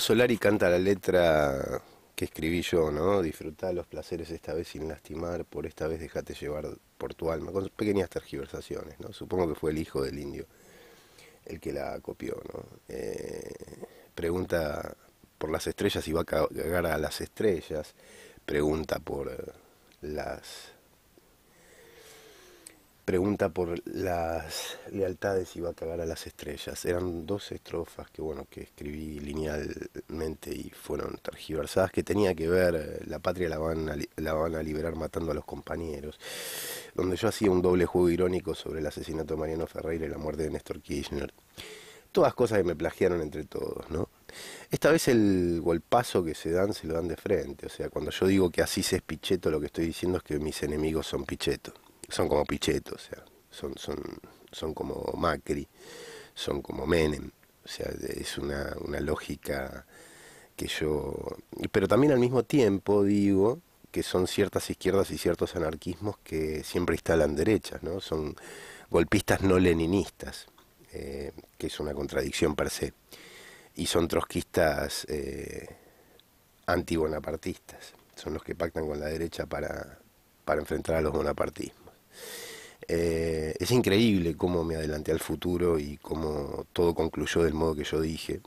Solari canta la letra que escribí yo, ¿no? Disfrutar los placeres esta vez sin lastimar, por esta vez déjate llevar por tu alma, con pequeñas tergiversaciones, ¿no? Supongo que fue el hijo del indio el que la copió, ¿no? Eh, pregunta por las estrellas y va a cagar a las estrellas, pregunta por las pregunta por las lealtades y va a cagar a las estrellas. Eran dos estrofas que bueno que escribí linealmente y fueron tergiversadas que tenía que ver eh, la patria la van a, la van liberar matando a los compañeros, donde yo hacía un doble juego irónico sobre el asesinato de Mariano Ferreira y la muerte de Néstor Kirchner. Todas cosas que me plagiaron entre todos, Esta vez el golpazo que se dan se lo dan de frente, o sea, cuando yo digo que así se es picheto, lo que estoy diciendo es que mis enemigos son Pichetto son como Pichetto, o sea, son, son, son como Macri, son como Menem, o sea, es una, lógica que yo... Pero también al mismo tiempo digo que son ciertas izquierdas y ciertos anarquismos que siempre instalan derechas, ¿no? Son golpistas no leninistas, eh, que es una contradicción per se, y son trotskistas eh, anti son los que pactan con la derecha para, para enfrentar a los bonapartistas. Eh, es increíble cómo me adelanté al futuro y cómo todo concluyó del modo que yo dije,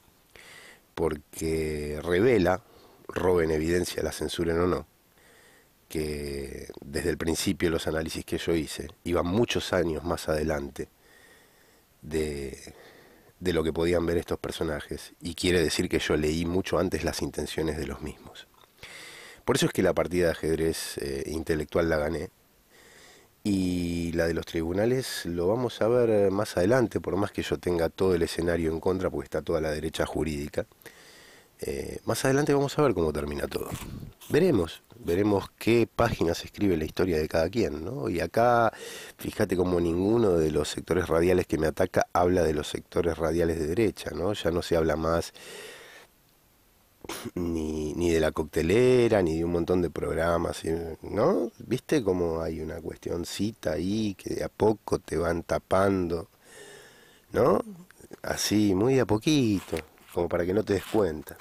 porque revela, roben en evidencia, la censuren o no, que desde el principio los análisis que yo hice iban muchos años más adelante de, lo que podían ver estos personajes, y quiere decir que yo leí mucho antes las intenciones de los mismos. Por eso es que la partida de ajedrez eh, intelectual la gané, y la de los tribunales lo vamos a ver eh, más adelante, por más que yo tenga todo el escenario en contra, porque está toda la derecha jurídica. Eh, más adelante vamos a ver cómo termina todo. Veremos, veremos qué páginas escribe la historia de cada quien, ¿no? Y acá, fíjate como ninguno de los sectores radiales que me ataca habla de los sectores radiales de derecha, ¿no? Ya no se habla más ni ni de la coctelera, ni de un montón de programas, ¿no? ¿Viste cómo hay una cuestioncita ahí que de a poco te van tapando, ¿no? Así, muy a poquito, como para que no te des cuenta.